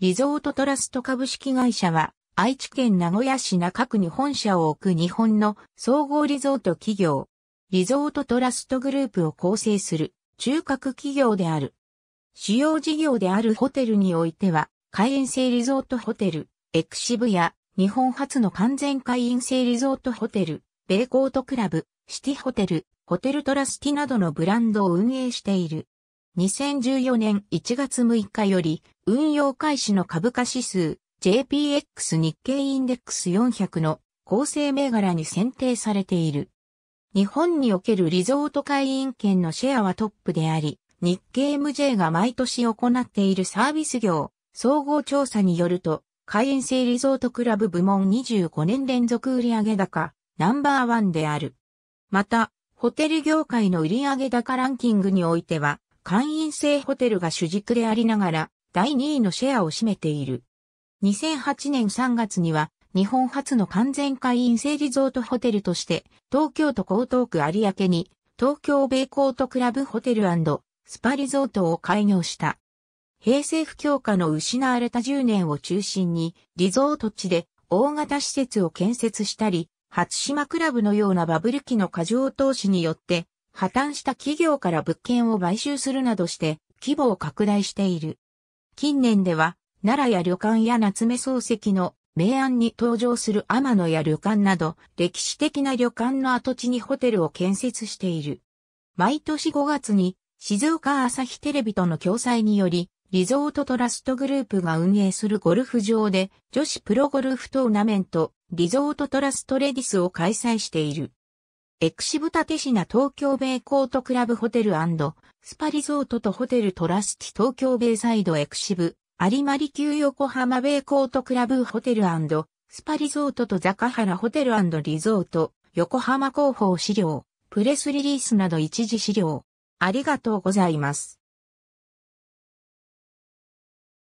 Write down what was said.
リゾートトラスト株式会社は、愛知県名古屋市中区に本社を置く日本の総合リゾート企業、リゾートトラストグループを構成する中核企業である。主要事業であるホテルにおいては、会員制リゾートホテル、エクシブや日本初の完全会員制リゾートホテル、ベコートクラブ、シティホテル、ホテルトラスティなどのブランドを運営している。2014年1月6日より、運用開始の株価指数 JPX 日経インデックス400の構成銘柄に選定されている。日本におけるリゾート会員権のシェアはトップであり、日経 MJ が毎年行っているサービス業、総合調査によると、会員制リゾートクラブ部門25年連続売上高、ナンバーワンである。また、ホテル業界の売上高ランキングにおいては、会員制ホテルが主軸でありながら、第2位のシェアを占めている。2008年3月には日本初の完全会員制リゾートホテルとして東京都江東区有明に東京米コートクラブホテルスパリゾートを開業した。平成不況下の失われた10年を中心にリゾート地で大型施設を建設したり、初島クラブのようなバブル期の過剰投資によって破綻した企業から物件を買収するなどして規模を拡大している。近年では、奈良や旅館や夏目漱石の名案に登場する天野や旅館など、歴史的な旅館の跡地にホテルを建設している。毎年5月に、静岡朝日テレビとの共催により、リゾートトラストグループが運営するゴルフ場で、女子プロゴルフトーナメント、リゾートトラストレディスを開催している。エクシブタテシナ東京米コートクラブホテルスパリゾートとホテルトラスティ東京米サイドエクシブ、有馬利休横浜米コートクラブホテルスパリゾートとザカハラホテルリゾート、横浜広報資料、プレスリリースなど一時資料。ありがとうございます。